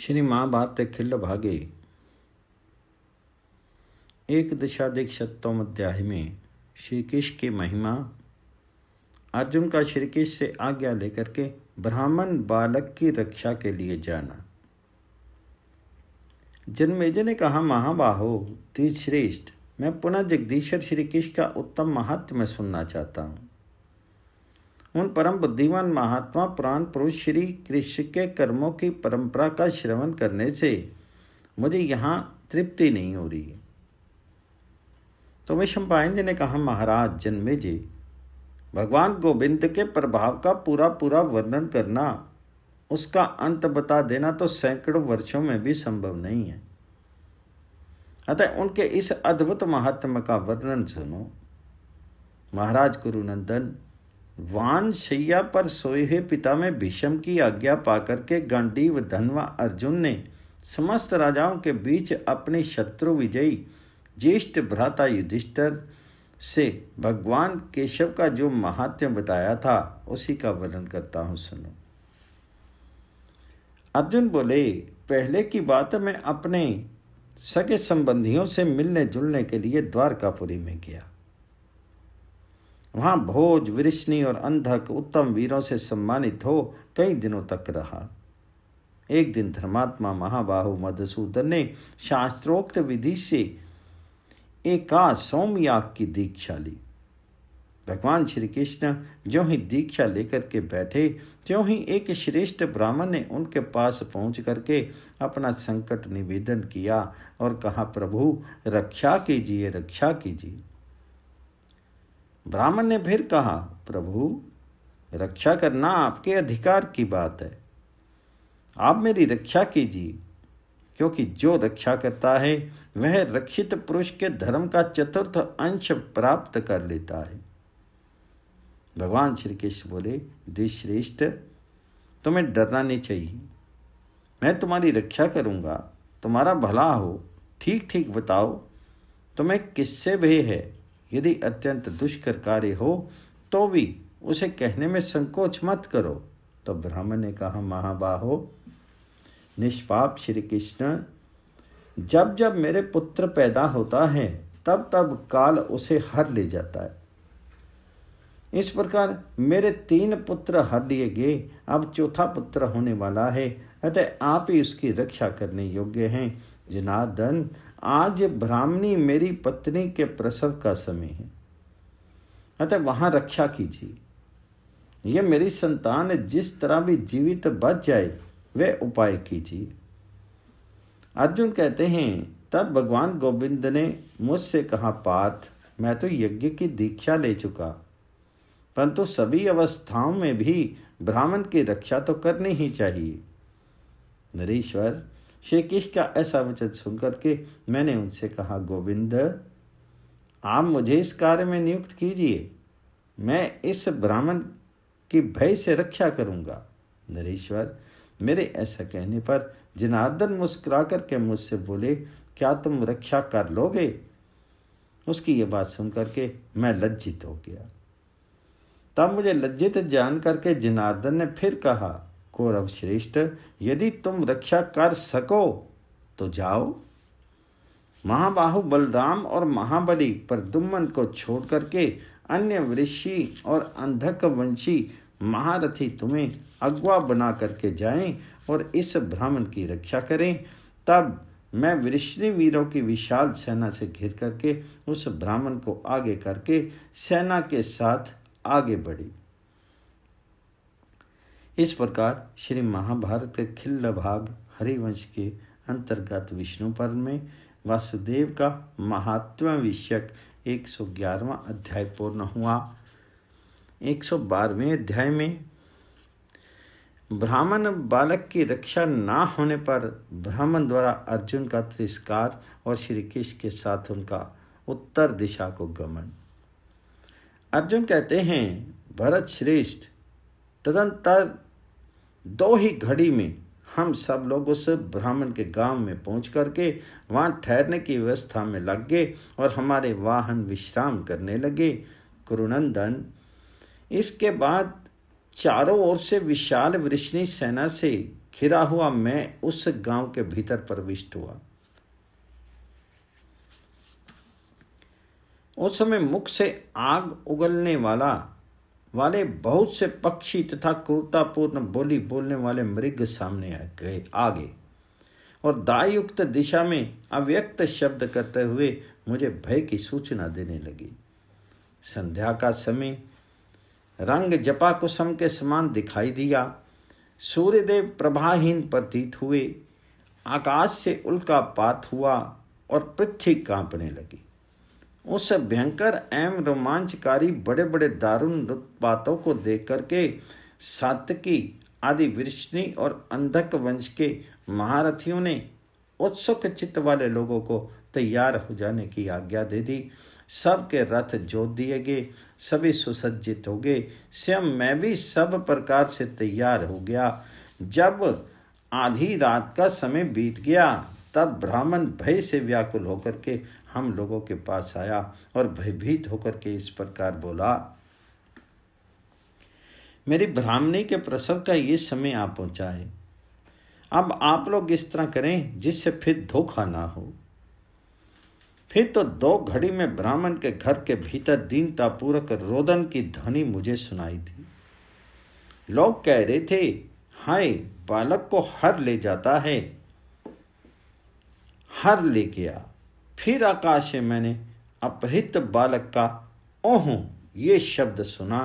श्री महाभारत खिल भागे एक दिशाधिक सत्तम अध्याय में श्री कृष्ण की महिमा अर्जुन का श्री कृष्ण से आज्ञा लेकर के ब्राह्मण बालक की रक्षा के लिए जाना जन्मेजय ने कहा महाबाहो तीज श्रेष्ठ मैं पुनः जगदीश्वर श्री कृष्ण का उत्तम महात्म्य सुनना चाहता हूँ उन परम बुद्धिमान महात्मा पुराण पुरुष श्री कृष्ण के कर्मों की परंपरा का श्रवण करने से मुझे यहाँ तृप्ति नहीं हो रही तो वैश्वपायन जी ने कहा महाराज जन्मे जी भगवान गोविंद के प्रभाव का पूरा पूरा वर्णन करना उसका अंत बता देना तो सैकड़ों वर्षों में भी संभव नहीं है अतः उनके इस अद्भुत महात्मा का वर्णन सुनो महाराज गुरुनंदन वान शैया पर सोए हुए पिता में भीषम की आज्ञा पाकर के गांडीव धनवा अर्जुन ने समस्त राजाओं के बीच अपने शत्रु विजयी ज्येष्ठ भ्राता युधिष्ठर से भगवान केशव का जो महात्म्य बताया था उसी का वर्णन करता हूँ सुनो अर्जुन बोले पहले की बात मैं अपने सगे संबंधियों से मिलने जुलने के लिए द्वारकापुरी में गया वहाँ भोज वृष्णि और अंधक उत्तम वीरों से सम्मानित हो कई दिनों तक रहा एक दिन धर्मात्मा महाबाहु मधुसूदन ने शास्त्रोक्त विधि से एका सौम्याग की दीक्षा ली भगवान श्री कृष्ण जो ही दीक्षा लेकर के बैठे त्यों ही एक श्रेष्ठ ब्राह्मण ने उनके पास पहुंच करके अपना संकट निवेदन किया और कहा प्रभु रक्षा कीजिए रक्षा कीजिए ब्राह्मण ने फिर कहा प्रभु रक्षा करना आपके अधिकार की बात है आप मेरी रक्षा कीजिए क्योंकि जो रक्षा करता है वह रक्षित पुरुष के धर्म का चतुर्थ अंश प्राप्त कर लेता है भगवान श्री कृष्ण बोले दिश्रेष्ठ तुम्हें डरना नहीं चाहिए मैं तुम्हारी रक्षा करूँगा तुम्हारा भला हो ठीक ठीक बताओ तुम्हें किससे भय है यदि अत्यंत दुष्कर कार्य हो तो भी उसे कहने में संकोच मत करो तो ब्राह्मण ने कहा महाबाहो निष्पाप श्री कृष्ण जब जब मेरे पुत्र पैदा होता है तब तब काल उसे हर ले जाता है इस प्रकार मेरे तीन पुत्र हर लिए गए अब चौथा पुत्र होने वाला है अतः आप ही उसकी रक्षा करने योग्य हैं जनार्दन आज ब्राह्मणी मेरी पत्नी के प्रसव का समय है अतः वहां रक्षा कीजिए यह मेरी संतान जिस तरह भी जीवित बच जाए वे उपाय कीजिए अर्जुन कहते हैं तब भगवान गोविंद ने मुझसे कहा पार्थ मैं तो यज्ञ की दीक्षा ले चुका परंतु सभी अवस्थाओं में भी ब्राह्मण की रक्षा तो करनी ही चाहिए नरेश्वर श्री कृष्ण का ऐसा वचन सुनकर के मैंने उनसे कहा गोविंद आप मुझे इस कार्य में नियुक्त कीजिए मैं इस ब्राह्मण की भय से रक्षा करूंगा नरेश्वर मेरे ऐसा कहने पर जनार्दन मुस्कुरा करके मुझसे बोले क्या तुम रक्षा कर लोगे उसकी ये बात सुन करके मैं लज्जित हो गया तब मुझे लज्जित जान करके जनार्दन ने फिर कहा कौरव श्रेष्ठ यदि तुम रक्षा कर सको तो जाओ महाबाहु बलराम और महाबली प्रदुम्न को छोड़ करके अन्य वृषि और अंधक वंशी महारथी तुम्हें अगवा बना करके जाएं और इस ब्राह्मण की रक्षा करें तब मैं वृष्णि वीरों की विशाल सेना से घिर करके उस ब्राह्मण को आगे करके सेना के साथ आगे बढ़ी इस प्रकार श्री महाभारत के खिल्ल भाग हरिवंश के अंतर्गत विष्णु पर्व में वासुदेव का महात्मा विषयक एक सौ अध्याय पूर्ण हुआ एक सौ बारहवें अध्याय में ब्राह्मण बालक की रक्षा ना होने पर ब्राह्मण द्वारा अर्जुन का तिरस्कार और श्री कृष्ण के साथ उनका उत्तर दिशा को गमन अर्जुन कहते हैं भरत श्रेष्ठ तदंतर दो ही घड़ी में हम सब लोग उस ब्राह्मण के गांव में पहुंच करके वहां ठहरने की व्यवस्था में लग गए और हमारे वाहन विश्राम करने लगे कुरुनंदन इसके बाद चारों ओर से विशाल वृष्णि सेना से घिरा हुआ मैं उस गांव के भीतर प्रविष्ट हुआ उस समय मुख से आग उगलने वाला वाले बहुत से पक्षी तथा क्रूरतापूर्ण बोली बोलने वाले मृग सामने आ गए आगे और दायुक्त दिशा में अव्यक्त शब्द करते हुए मुझे भय की सूचना देने लगी संध्या का समय रंग जपा कुसम के समान दिखाई दिया सूर्यदेव प्रभाहीन प्रतीत हुए आकाश से उल्का पात हुआ और पृथ्वी कांपने लगी उस भयंकर एवं रोमांचकारी बड़े बड़े दारुण बातों को देख करके सातकी आदि वृष्णि और अंधक वंश के महारथियों ने उत्सुक चित्त वाले लोगों को तैयार हो जाने की आज्ञा दे दी सबके रथ जोत दिए गए सभी सुसज्जित हो गए स्वयं मैं भी सब प्रकार से तैयार हो गया जब आधी रात का समय बीत गया तब ब्राह्मण भय से व्याकुल होकर के हम लोगों के पास आया और भयभीत होकर के इस प्रकार बोला मेरी ब्राह्मणी के प्रसव का ये समय आ पहुंचा है अब आप लोग इस तरह करें जिससे फिर धोखा ना हो फिर तो दो घड़ी में ब्राह्मण के घर के भीतर दीनतापूर्वक रोदन की ध्वनि मुझे सुनाई थी लोग कह रहे थे हाय बालक को हर ले जाता है हर ले गया फिर आकाश से मैंने अपहृत बालक का ओह ये शब्द सुना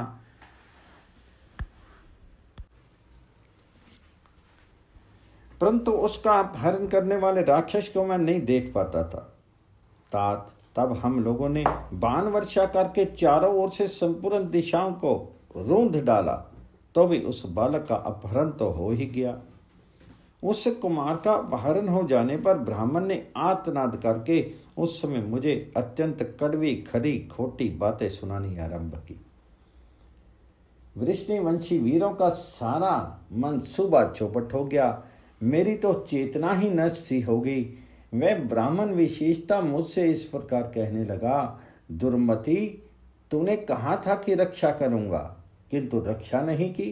परंतु उसका अपहरण करने वाले राक्षस को मैं नहीं देख पाता था तात तब हम लोगों ने बाण वर्षा करके चारों ओर से संपूर्ण दिशाओं को रूंध डाला तो भी उस बालक का अपहरण तो हो ही गया उस कुमार का अपहरण हो जाने पर ब्राह्मण ने आतनाद करके उस समय मुझे अत्यंत कड़वी खरी खोटी बातें सुनानी आरंभ की वृष्णिवंशी वीरों का सारा मन सुबह चौपट हो गया मेरी तो चेतना ही नष्ट सी हो गई वह ब्राह्मण विशेषता मुझसे इस प्रकार कहने लगा दुर्मति तूने कहा था कि रक्षा करूंगा किंतु रक्षा नहीं की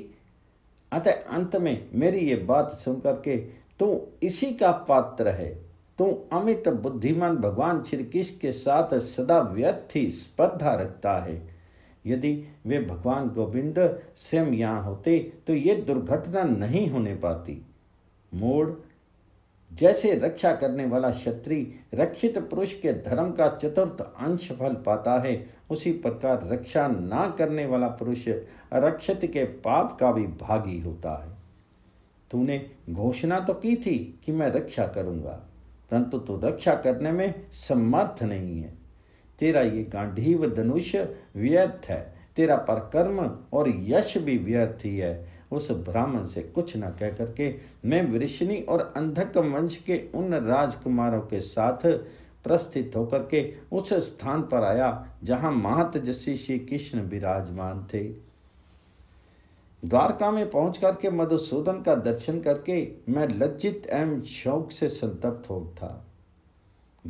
अतः अंत में मेरी ये बात सुन के तू इसी का पात्र है तू अमित बुद्धिमान भगवान श्री कृष्ण के साथ सदा व्यर्थ ही स्पर्धा रखता है यदि वे भगवान गोविंद स्वयं यहाँ होते तो ये दुर्घटना नहीं होने पाती मोड़ जैसे रक्षा करने वाला क्षत्रि रक्षित पुरुष के धर्म का चतुर्थ अंश फल पाता है उसी प्रकार रक्षा ना करने वाला पुरुष रक्षित के पाप का भी भागी होता है तूने घोषणा तो की थी कि मैं रक्षा करूंगा परंतु तू रक्षा करने में समर्थ नहीं है तेरा ये गांधीव धनुष व्यर्थ है तेरा परकर्म और यश भी व्यर्थ ही है उस ब्राह्मण से कुछ न कह करके मैं वृष्णि और अंधक वंश के उन राजकुमारों के साथ प्रस्थित होकर के उस स्थान पर आया जहाँ महातजस्वी श्री कृष्ण विराजमान थे द्वारका में पहुंच करके मधुसूदन का दर्शन करके मैं लज्जित एवं शौक से संतप्त हो उठा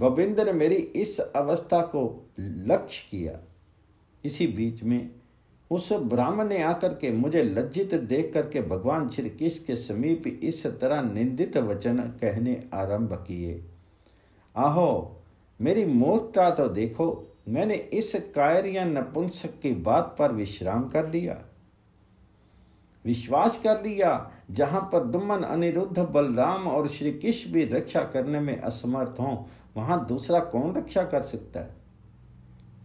गोविंद ने मेरी इस अवस्था को लक्ष्य किया इसी बीच में उस ब्राह्मण ने आकर के मुझे लज्जित देख करके भगवान श्री कृष्ण के समीप इस तरह निंदित वचन कहने आरंभ किए आहो मेरी मूर्खता तो देखो मैंने इस कायर या नपुंसक की बात पर विश्राम कर लिया विश्वास कर लिया जहां पर दुमन अनिरुद्ध बलराम और श्री कृष्ण भी रक्षा करने में असमर्थ हों वहां दूसरा कौन रक्षा कर सकता है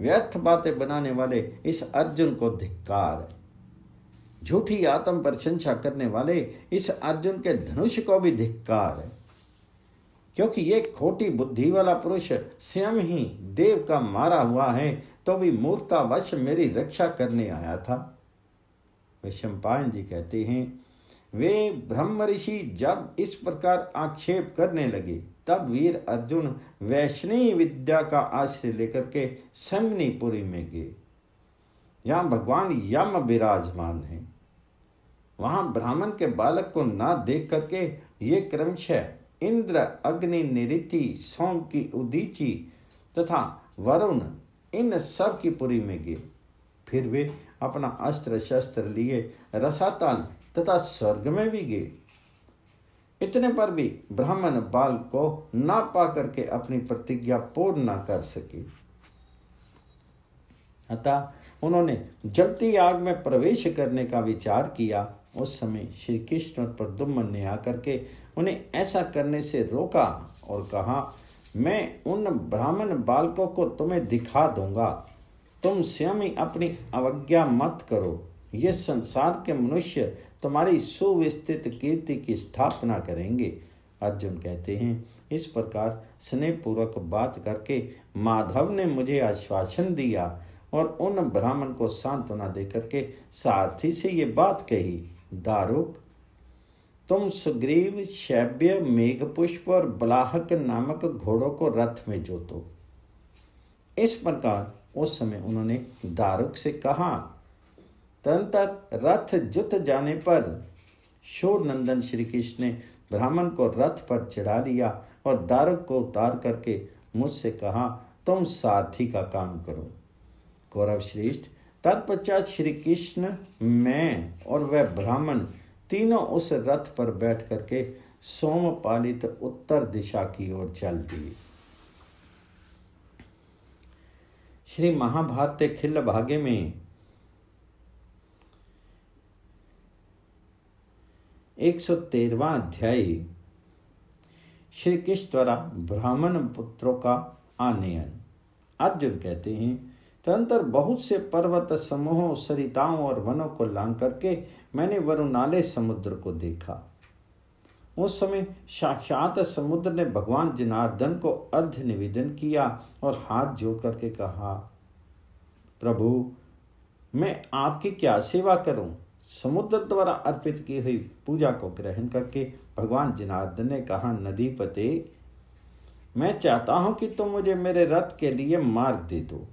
व्यर्थ बातें बनाने वाले इस अर्जुन को धिक्कार झूठी आत्म प्रशंसा करने वाले इस अर्जुन के धनुष को भी धिक्कार है क्योंकि ये खोटी बुद्धि वाला पुरुष स्वयं ही देव का मारा हुआ है तो भी मूर्तावश मेरी रक्षा करने आया था वैश्वपायन जी कहते हैं वे ब्रह्म ऋषि जब इस प्रकार आक्षेप करने लगे तब वीर अर्जुन वैष्णवी विद्या का आश्रय लेकर के संगनीपुरी में गए यहाँ भगवान यम विराजमान है वहां ब्राह्मण के बालक को ना देख करके ये क्रमशः इंद्र अग्नि निरिति सोम की उदीची तथा वरुण इन सब की पुरी में गए फिर वे अपना अस्त्र शस्त्र लिए रसातल तथा स्वर्ग में भी गए इतने पर भी ब्राह्मण बाल को ना पा करके अपनी प्रतिज्ञा पूर्ण ना कर सके अतः उन्होंने जलती आग में प्रवेश करने का विचार किया उस समय श्री कृष्ण और प्रद्युम्न ने आकर के उन्हें ऐसा करने से रोका और कहा मैं उन ब्राह्मण बालकों को तुम्हें दिखा दूंगा तुम स्वयं अपनी अवज्ञा मत करो ये संसार के मनुष्य तुम्हारी सुविस्तृत कीर्ति की स्थापना करेंगे अर्जुन कहते हैं इस प्रकार स्नेहपूर्वक बात करके माधव ने मुझे आश्वासन दिया और उन ब्राह्मण को सांत्वना देकर के सारथी से ये बात कही दारुक तुम सुग्रीव शैव्य मेघपुष्प और बलाहक नामक घोड़ों को रथ में जोतो इस प्रकार उस समय उन्होंने दारुक से कहा तदंतर रथ जुत जाने पर शोर नंदन श्री कृष्ण ने ब्राह्मण को रथ पर चढ़ा लिया और दारक को उतार करके मुझसे कहा तुम साथी का काम करो कौरव श्रेष्ठ तत्पश्चात श्री कृष्ण मैं और वह ब्राह्मण तीनों उस रथ पर बैठ करके सोमपालित उत्तर दिशा की ओर चल दिए श्री महाभारत खिल भाग्य में एक सौ तेरवा अध्याय श्री कृष्ण द्वारा ब्राह्मण पुत्रों का आनयन अर्जुन कहते हैं तदंतर बहुत से पर्वत समूहों सरिताओं और वनों को लांग करके मैंने वरुणालय समुद्र को देखा उस समय साक्षात समुद्र ने भगवान जनार्दन को अर्ध निवेदन किया और हाथ जोड़ करके कहा प्रभु मैं आपकी क्या सेवा करूं समुद्र द्वारा अर्पित की हुई पूजा को ग्रहण करके भगवान जनार्दन ने कहा नदी पते मैं चाहता हूं कि तुम मुझे मेरे रथ के लिए मार्ग दे दो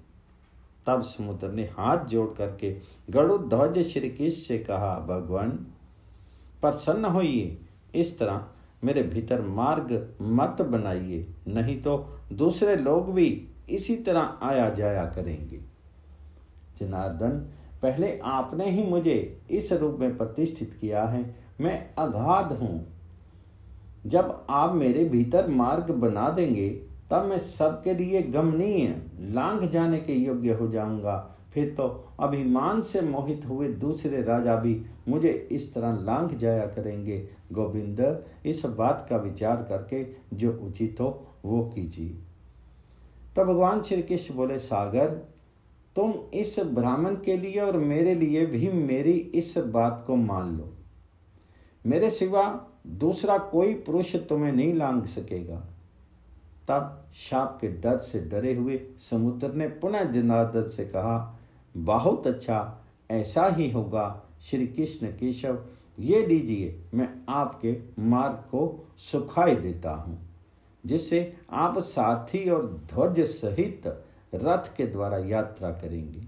तब समुद्र ने हाथ जोड़ करके ध्वज श्री कृष्ण से कहा भगवान प्रसन्न होइए इस तरह मेरे भीतर मार्ग मत बनाइए नहीं तो दूसरे लोग भी इसी तरह आया जाया करेंगे जनार्दन पहले आपने ही मुझे इस रूप में प्रतिष्ठित किया है मैं अगाध हूँ जब आप मेरे भीतर मार्ग बना देंगे तब मैं सबके लिए गमनीय लांघ जाने के योग्य हो जाऊंगा फिर तो अभिमान से मोहित हुए दूसरे राजा भी मुझे इस तरह लांघ जाया करेंगे गोविंद इस बात का विचार करके जो उचित हो वो कीजिए तो भगवान श्री कृष्ण बोले सागर तुम इस ब्राह्मण के लिए और मेरे लिए भी मेरी इस बात को मान लो मेरे सिवा दूसरा कोई पुरुष तुम्हें नहीं लांग सकेगा तब शाप के डर से डरे हुए समुद्र ने पुनः जनार्दन से कहा बहुत अच्छा ऐसा ही होगा श्री कृष्ण केशव ये लीजिए मैं आपके मार्ग को सुखाई देता हूँ जिससे आप साथी और ध्वज सहित रथ के द्वारा यात्रा करेंगे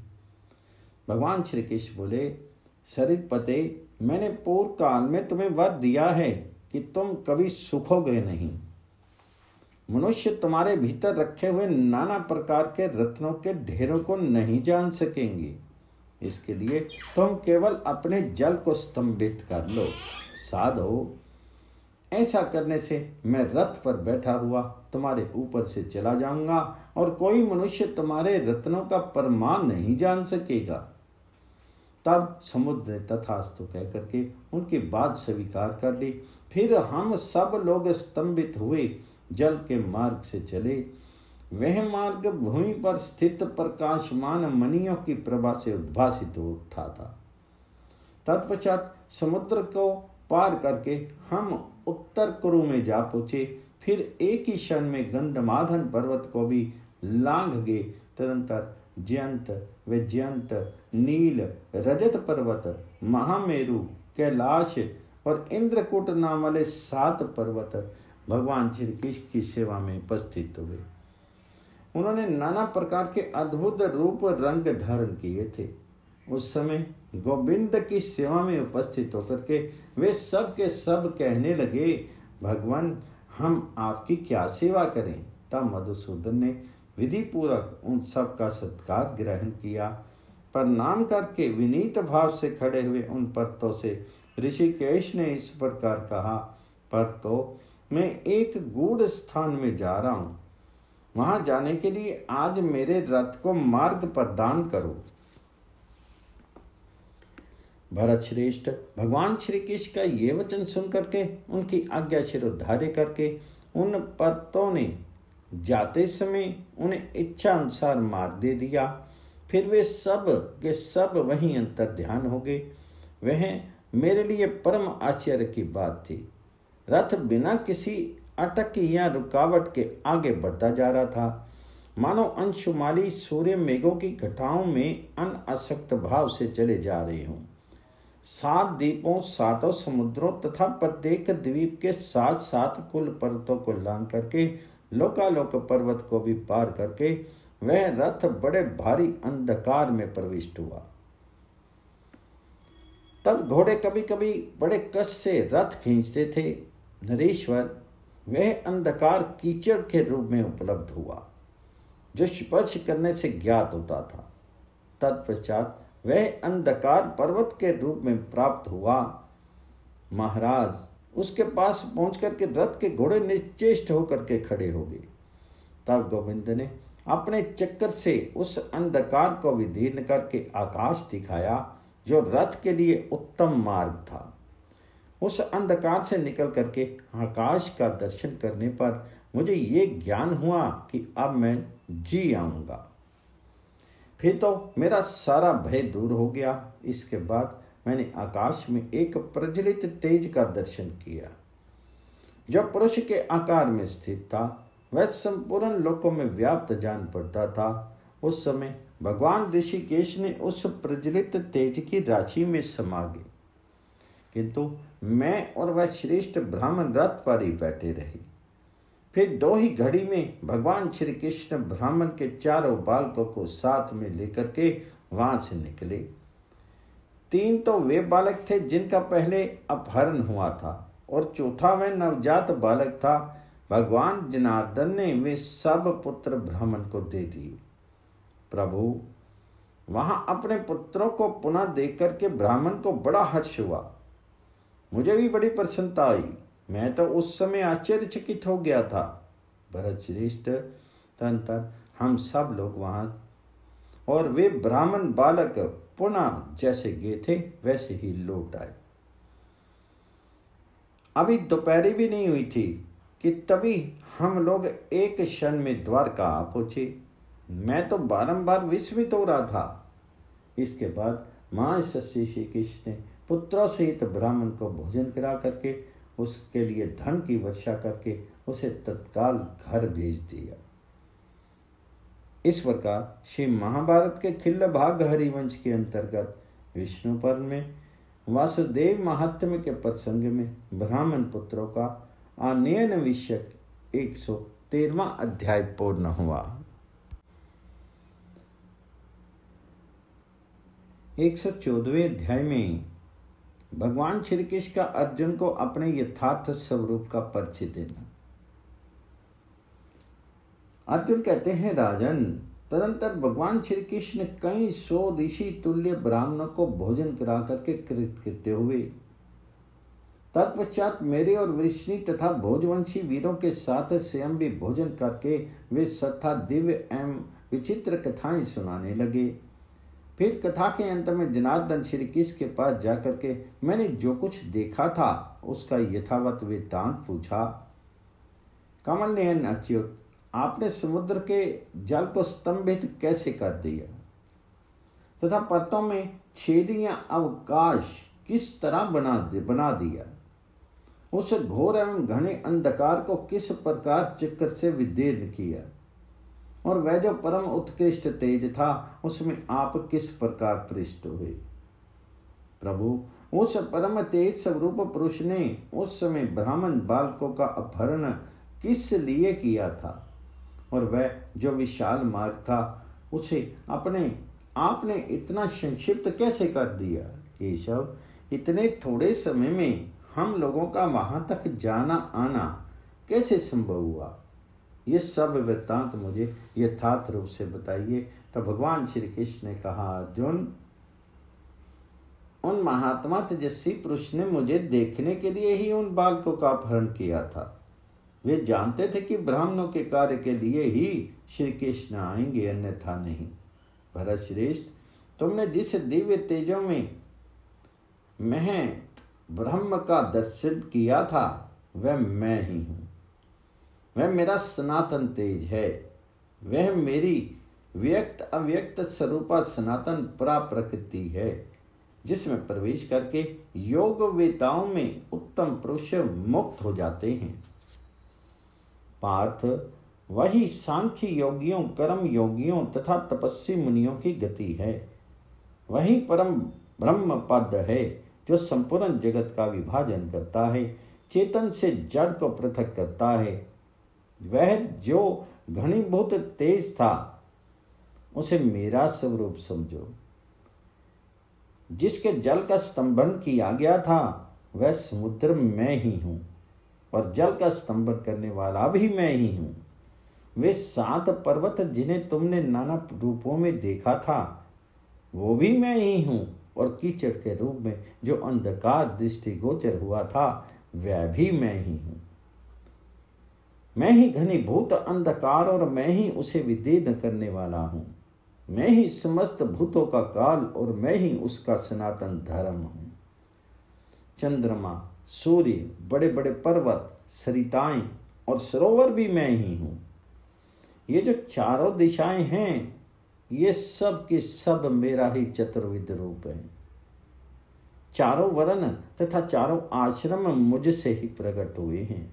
भगवान श्री कृष्ण बोले शरीर पते मैंने पूर्व काल में तुम्हें वर दिया है कि तुम कभी सुखोगे नहीं मनुष्य तुम्हारे भीतर रखे हुए नाना प्रकार के रत्नों के ढेरों को नहीं जान सकेंगे इसके लिए तुम केवल अपने जल को स्तंभित कर लो साधो ऐसा करने से मैं रथ पर बैठा हुआ तुम्हारे ऊपर से चला जाऊंगा और कोई मनुष्य तुम्हारे रत्नों का प्रमाण नहीं जान सकेगा तब समुद्र तथास्तु कह करके उनकी बात स्वीकार कर ली फिर हम सब लोग स्तंभित हुए जल के मार्ग से चले वह मार्ग भूमि पर स्थित प्रकाशमान मनियों की प्रभा से उद्भासित उठा था तत्पश्चात समुद्र को पार करके हम उत्तर कुरु में जा पहुंचे फिर एक ही क्षण में गंधमाधन पर्वत को भी लांघ गए तदंतर जयंत विजयंत नील रजत पर्वत महामेरु कैलाश और इंद्रकूट नाम वाले सात पर्वत भगवान श्री कृष्ण की सेवा में उपस्थित हुए उन्होंने नाना प्रकार के अद्भुत रूप रंग धारण किए थे उस समय गोविंद की सेवा में उपस्थित होकर के वे सब के सब कहने लगे भगवान हम आपकी क्या सेवा करें तब मधुसूदन ने विधि पूर्वक उन सब का सत्कार ग्रहण किया पर नाम करके विनीत भाव से खड़े हुए उन परतों से ऋषिकेश ने इस प्रकार कहा पर तो मैं एक गूढ़ स्थान में जा रहा हूँ वहां जाने के लिए आज मेरे रथ को मार्ग प्रदान करो भरत श्रेष्ठ भगवान श्री कृष्ण का ये वचन सुन करके उनकी आज्ञा शिरोधार्य करके उन परतों ने जाते समय उन्हें इच्छा अनुसार मार दे दिया फिर वे सब के सब वहीं अंतर ध्यान हो गए वह मेरे लिए परम आश्चर्य की बात थी रथ बिना किसी अटक या रुकावट के आगे बढ़ता जा रहा था मानो अंशुमाली सूर्य मेघों की घटाओं में अन अनआसक्त भाव से चले जा रहे हों सात द्वीपों सातों समुद्रों तथा प्रत्येक द्वीप के साथ साथ कुल पर्वतों को लांग करके लोकालोक पर्वत को भी पार करके वह रथ बड़े भारी अंधकार में प्रविष्ट हुआ तब घोड़े कभी कभी बड़े कष्ट से रथ खींचते थे नरेश्वर वह अंधकार कीचड़ के रूप में उपलब्ध हुआ जो स्पर्श करने से ज्ञात होता था तत्पश्चात वह अंधकार पर्वत के रूप में प्राप्त हुआ महाराज उसके पास पहुंच करके रथ के घोड़े निश्चेष्ट होकर के खड़े हो गए तब गोविंद ने अपने चक्कर से उस अंधकार को विधीर्ण करके आकाश दिखाया जो रथ के लिए उत्तम मार्ग था उस अंधकार से निकल करके आकाश का दर्शन करने पर मुझे ये ज्ञान हुआ कि अब मैं जी आऊंगा फिर तो मेरा सारा भय दूर हो गया इसके बाद मैंने आकाश में एक प्रज्वलित तेज का दर्शन किया जो पुरुष के आकार में स्थित था वह संपूर्ण लोकों में व्याप्त जान पड़ता था उस समय भगवान ऋषिकेश ने उस प्रज्वलित तेज की राशि में समा गई किंतु मैं और वह श्रेष्ठ ब्राह्मण रथ पर ही बैठे रहे फिर दो ही घड़ी में भगवान श्री कृष्ण ब्राह्मण के चारों बालकों को साथ में लेकर के वहां से निकले तीन तो वे बालक थे जिनका पहले अपहरण हुआ था और चौथा वह नवजात बालक था भगवान जनार्दन ने वे सब पुत्र ब्राह्मण को दे दिए प्रभु वहां अपने पुत्रों को पुनः देख करके ब्राह्मण को बड़ा हर्ष हुआ मुझे भी बड़ी प्रसन्नता आई मैं तो उस समय आश्चर्यचकित हो गया था भरत श्रेष्ठ तन तन हम सब लोग वहां और वे ब्राह्मण बालक पुनः जैसे गए थे वैसे ही लौट आए अभी दोपहरी भी नहीं हुई थी कि तभी हम लोग एक क्षण में द्वारका आ पहुंचे मैं तो बारंबार विस्मित हो रहा था इसके बाद माँ शशि श्री कृष्ण ने पुत्रों सहित ब्राह्मण को भोजन करा करके उसके लिए धन की वर्षा करके उसे तत्काल घर भेज दिया इस प्रकार श्री महाभारत के खिल्ल भाग हरिवंश के अंतर्गत विष्णु पर्व में वासुदेव महात्म के प्रसंग में ब्राह्मण पुत्रों का आनयन विषय एक सौ तेरवा अध्याय पूर्ण हुआ एक सौ चौदहवें अध्याय में भगवान श्री कृष्ण का अर्जुन को अपने यथार्थ स्वरूप का परिचय देना अर्जुन कहते हैं राजन तदंतर भगवान श्री कृष्ण कई सौ ऋषि तुल्य ब्राह्मणों को भोजन करा करके कृत करते हुए तत्पश्चात मेरे और वृष्णि तथा भोजवंशी वीरों के साथ स्वयं भी भोजन करके वे सथा दिव्य एवं विचित्र कथाएं सुनाने लगे फिर कथा के अंत में जनार्दन श्री कृष्ण के पास जाकर के मैंने जो कुछ देखा था उसका यथावत वृत्तांत पूछा कमल नयन अच्युत आपने समुद्र के जल को स्तंभित कैसे कर दिया तथा परतों में छेद अवकाश किस तरह बना बना दिया उस घोर एवं घने अंधकार को किस प्रकार चक्र से विदीर्ण किया और वह जो परम उत्कृष्ट तेज था उसमें आप किस प्रकार पृष्ठ हुए प्रभु उस परम तेज स्वरूप पुरुष ने उस समय ब्राह्मण बालकों का अपहरण किस लिए किया था और वह जो विशाल मार्ग था उसे अपने आपने इतना संक्षिप्त कैसे कर दिया केशव इतने थोड़े समय में हम लोगों का वहां तक जाना आना कैसे संभव हुआ ये सब वृत्तांत मुझे यथार्थ रूप से बताइए तो भगवान श्री कृष्ण ने कहा अर्जुन उन महात्मा तेजस्वी पुरुष ने मुझे देखने के लिए ही उन बालकों का अपहरण किया था वे जानते थे कि ब्राह्मणों के कार्य के लिए ही श्री कृष्ण आएंगे अन्यथा नहीं भरत श्रेष्ठ तुमने जिस दिव्य तेजों में मह ब्रह्म का दर्शन किया था वह मैं ही हूँ वह मेरा सनातन तेज है वह मेरी व्यक्त अव्यक्त स्वरूपा सनातन परा प्रकृति है जिसमें प्रवेश करके योग वेताओं में उत्तम पुरुष मुक्त हो जाते हैं पार्थ वही सांख्य योगियों कर्म योगियों तथा तपस्वी मुनियों की गति है वही परम ब्रह्म पद है जो संपूर्ण जगत का विभाजन करता है चेतन से जड़ को पृथक करता है वह जो घनीभूत तेज था उसे मेरा स्वरूप समझो जिसके जल का स्तंभन किया गया था वह समुद्र में ही हूं और जल का स्तंभन करने वाला भी मैं ही हूँ वे सात पर्वत जिन्हें तुमने नाना रूपों में देखा था वो भी मैं ही हूँ और कीचड़ के रूप में जो अंधकार दृष्टिगोचर हुआ था वह भी मैं ही हूँ मैं ही घनीभूत अंधकार और मैं ही उसे विदीर्ण करने वाला हूँ मैं ही समस्त भूतों का काल और मैं ही उसका सनातन धर्म हूँ चंद्रमा सूर्य बड़े बड़े पर्वत सरिताएं और सरोवर भी मैं ही हूँ ये जो चारों दिशाएं हैं ये सब के सब मेरा ही चतुर्विद रूप है चारों वर्ण तथा चारों आश्रम मुझसे ही प्रकट हुए हैं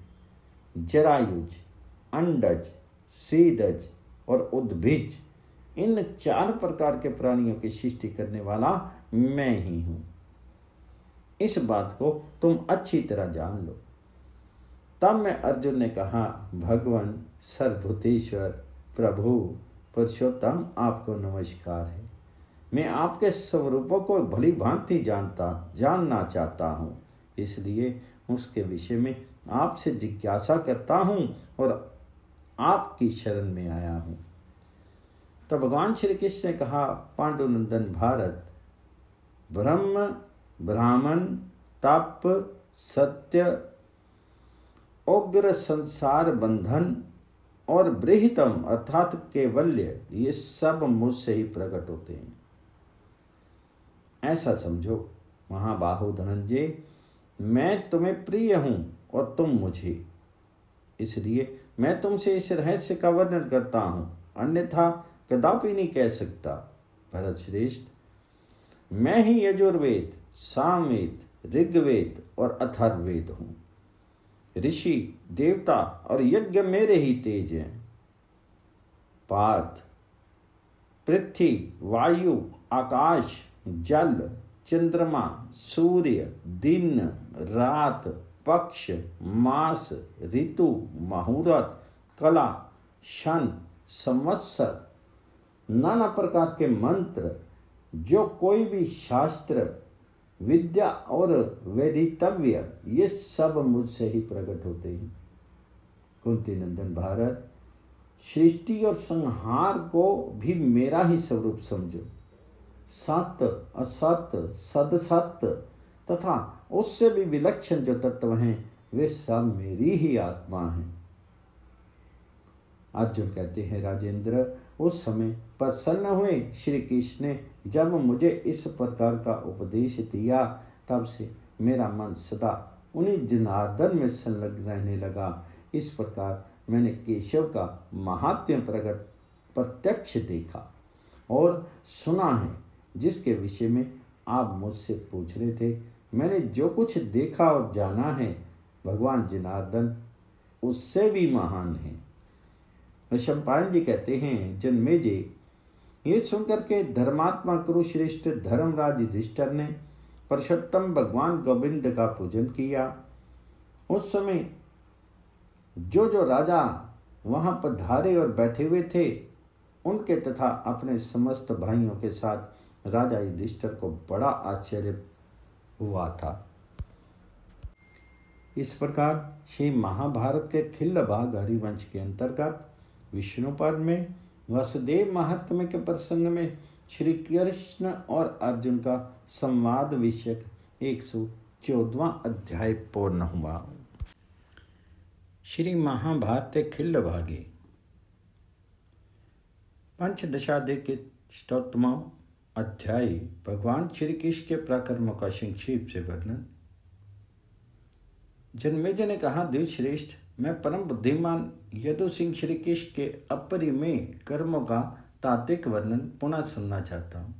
जरायुज अंडज सीदज और उद्भिज इन चार प्रकार के प्राणियों की सृष्टि करने वाला मैं ही हूँ इस बात को तुम अच्छी तरह जान लो तब मैं अर्जुन ने कहा भगवान सर्वभूतेश्वर प्रभु पुरुषोत्तम आपको नमस्कार है मैं आपके स्वरूपों को भली भांति जानता जानना चाहता हूँ इसलिए उसके विषय में आपसे जिज्ञासा करता हूँ और आपकी शरण में आया हूँ तो भगवान श्री कृष्ण ने कहा पांडुनंदन भारत ब्रह्म ब्राह्मण तप सत्य उग्र संसार बंधन और बृहतम अर्थात केवल्य ये सब मुझसे ही प्रकट होते हैं ऐसा समझो महाबाहु धनंजय मैं तुम्हें प्रिय हूं और तुम मुझे इसलिए मैं तुमसे इस रहस्य का वर्णन करता हूं अन्यथा कदापि नहीं कह सकता भरत श्रेष्ठ मैं ही यजुर्वेद सामवेद ऋग्वेद और अथर्वेद हूँ ऋषि देवता और यज्ञ मेरे ही तेज हैं पार्थ पृथ्वी वायु आकाश जल चंद्रमा सूर्य दिन रात पक्ष मास ऋतु मुहूर्त कला क्षण संवत्सर नाना प्रकार के मंत्र जो कोई भी शास्त्र विद्या और वेदितव्य ये सब मुझसे ही प्रकट होते हैं कुंती नंदन भारत सृष्टि और संहार को भी मेरा ही स्वरूप समझो सत्य असत्य सदसत तथा उससे भी विलक्षण जो तत्व हैं वे सब मेरी ही आत्मा हैं अर्जुन कहते हैं राजेंद्र उस समय प्रसन्न हुए श्री कृष्ण ने जब मुझे इस प्रकार का उपदेश दिया तब से मेरा मन सदा उन्हीं जनार्दन में संलग्न रहने लगा इस प्रकार मैंने केशव का महात्म्य प्रकट प्रत्यक्ष देखा और सुना है जिसके विषय में आप मुझसे पूछ रहे थे मैंने जो कुछ देखा और जाना है भगवान जनार्दन उससे भी महान है ऋषभपाल जी कहते हैं जन्मे जी ये सुनकर के धर्मात्मा कुरुश्रेष्ठ धर्मराज युधिष्ठर ने पुरुषोत्तम भगवान गोविंद का पूजन किया उस समय जो जो राजा वहाँ धारे और बैठे हुए थे उनके तथा अपने समस्त भाइयों के साथ राजा युधिष्ठर को बड़ा आश्चर्य हुआ था इस प्रकार श्री महाभारत के खिल्ल भाग हरिवंश के अंतर्गत विष्णुपर्व में वसुदेव महात्म्य के प्रसंग में श्री कृष्ण और अर्जुन का संवाद विषय एक सौ चौदवा अध्याय पूर्ण हुआ श्री महाभारत खिल्ल भागे पंचदशादि के स्तोत्म अध्याय भगवान श्री कृष्ण के पराक्रमों का संक्षेप से वर्णन जन्मेजय ने कहा द्विश्रेष्ठ मैं परम बुद्धिमान यदु सिंह श्री कृष्ण के अपरिमेय कर्मों का तात्विक वर्णन पुनः सुनना चाहता हूँ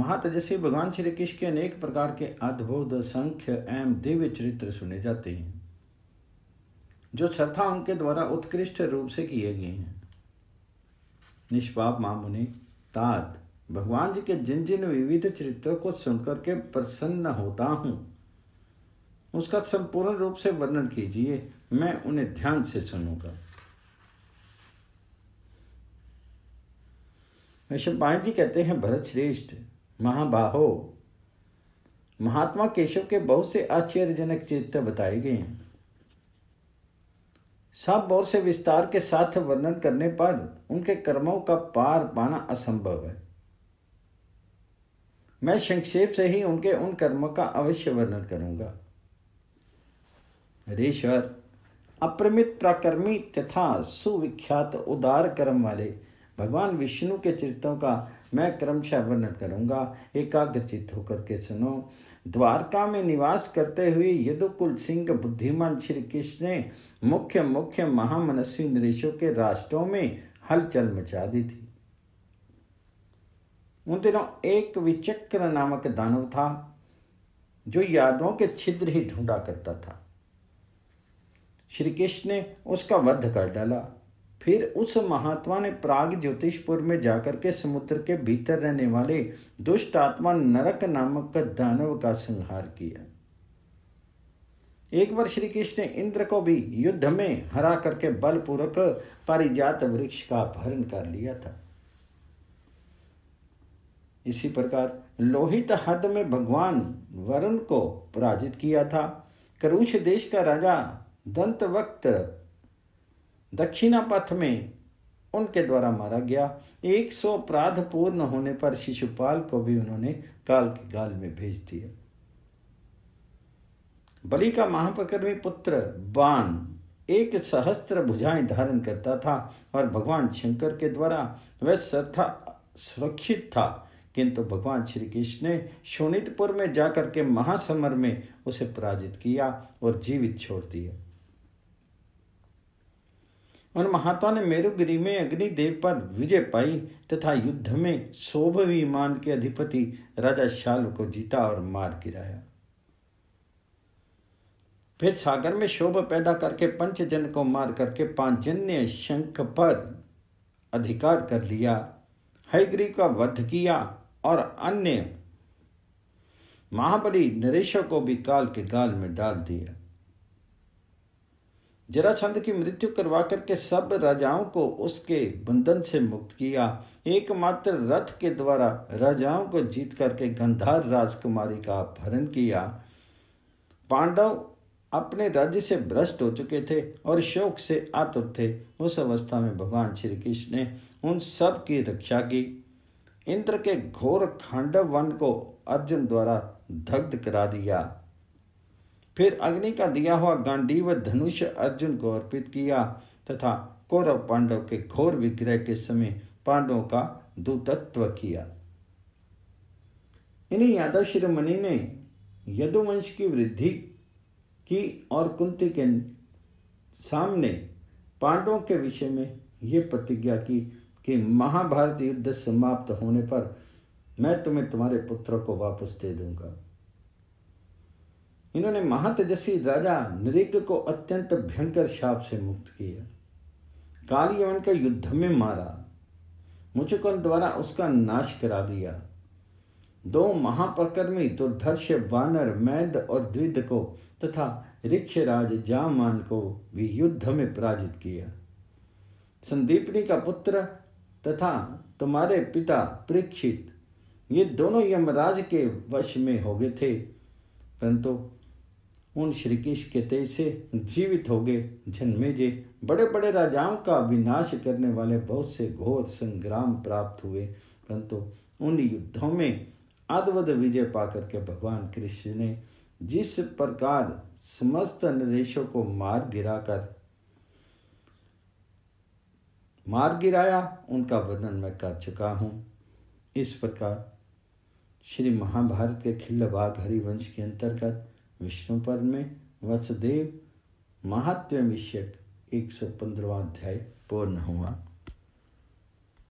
महातजस्वी भगवान श्री कृष्ण के अनेक प्रकार के अद्भुत संख्य एवं दिव्य चरित्र सुने जाते हैं जो श्रद्धा उनके द्वारा उत्कृष्ट रूप से किए गए हैं निष्पाप मामुनि तात भगवान जी के जिन जिन विविध चरित्रों को सुनकर के प्रसन्न होता हूँ उसका संपूर्ण रूप से वर्णन कीजिए मैं उन्हें ध्यान से सुनूंगा पाण जी कहते हैं भरत श्रेष्ठ महाबाहो महात्मा केशव के बहुत से आश्चर्यजनक चित्र बताए गए हैं सब और से विस्तार के साथ वर्णन करने पर उनके कर्मों का पार पाना असंभव है मैं संक्षेप से ही उनके उन कर्मों का अवश्य वर्णन करूंगा हरेश्वर अप्रमित प्राकर्मी तथा सुविख्यात उदार कर्म वाले भगवान विष्णु के चरित्रों का मैं क्रमशः वर्णन करूंगा एकाग्रचित होकर के सुनो द्वारका में निवास करते हुए यदुकुल सिंह बुद्धिमान श्री कृष्ण ने मुख्य मुख्य महामनस्वी नरेशों के राष्ट्रों में हलचल मचा दी थी उन दिनों एक विचक्र नामक दानव था जो यादों के छिद्र ही ढूंढा करता था श्री कृष्ण ने उसका वध कर डाला फिर उस महात्मा ने प्राग ज्योतिषपुर में जाकर के समुद्र के भीतर रहने वाले दुष्ट आत्मा नरक नामक दानव का संहार किया एक बार श्री कृष्ण ने इंद्र को भी युद्ध में हरा करके बलपूर्वक पारिजात वृक्ष का अपहरण कर लिया था इसी प्रकार लोहित हद में भगवान वरुण को पराजित किया था करुष देश का राजा दंत वक्त दक्षिणा पथ में उनके द्वारा मारा गया एक सौ अपराध पूर्ण होने पर शिशुपाल को भी उन्होंने काल के गाल में भेज दिया बलि का महाप्रकर्मी पुत्र बान एक सहस्त्र भुजाएं धारण करता था और भगवान शंकर के द्वारा वह श्रद्धा सुरक्षित था किंतु भगवान श्री कृष्ण ने शोणितपुर में जाकर के महासमर में उसे पराजित किया और जीवित छोड़ दिया उन महात्मा ने मेरुगिरी में अग्निदेव पर विजय पाई तथा युद्ध में विमान के अधिपति राजा शाल्व को जीता और मार गिराया फिर सागर में शोभ पैदा करके पंचजन को मार करके पांचजन्य ने शंख पर अधिकार कर लिया हैग्री का वध किया और अन्य महाबली नरेशों को भी काल के गाल में डाल दिया जरासंध की मृत्यु करवा करके सब राजाओं को उसके बंधन से मुक्त किया एकमात्र रथ के द्वारा राजाओं को जीत करके गंधार राजकुमारी का अपहरण किया पांडव अपने राज्य से भ्रष्ट हो चुके थे और शोक से आतुर थे उस अवस्था में भगवान श्री कृष्ण ने उन सब की रक्षा की इंद्र के घोर खांडव वन को अर्जुन द्वारा दग्ध करा दिया फिर अग्नि का दिया हुआ गांडी व धनुष अर्जुन को अर्पित किया तथा कौरव पांडव के घोर विग्रह के समय पांडवों का दूतत्व किया इन्हीं यादव शिरोमणि ने यदुवंश की वृद्धि की और कुंती के सामने पांडवों के विषय में ये प्रतिज्ञा की कि महाभारत युद्ध समाप्त होने पर मैं तुम्हें तुम्हारे पुत्र को वापस दे दूंगा इन्होंने महातेजस्वी राजा नृग को अत्यंत भयंकर शाप से मुक्त किया काली यवन का युद्ध में मारा मुचुकुंद द्वारा उसका नाश करा दिया दो महापरकर्मी दुर्धर्ष वानर मैद और द्विध को तथा ऋक्षराज जामान को भी युद्ध में पराजित किया संदीपनी का पुत्र तथा तुम्हारे पिता परीक्षित ये दोनों यमराज के वश में हो गए थे परंतु उन श्री कृष्ण के तेज से जीवित हो गए जन्मे जे बड़े बड़े राजाओं का विनाश करने वाले बहुत से घोर संग्राम प्राप्त हुए परंतु उन युद्धों में अद्भुत विजय पाकर के भगवान कृष्ण ने जिस प्रकार समस्त नरेशों को मार गिराकर मार गिराया उनका वर्णन मैं कर चुका हूँ इस प्रकार श्री महाभारत के खिल्लबाग हरिवंश के अंतर्गत विष्णुपर में वसुदेव महात्म विषयक एक सौ पंद्रवा अध्याय पूर्ण हुआ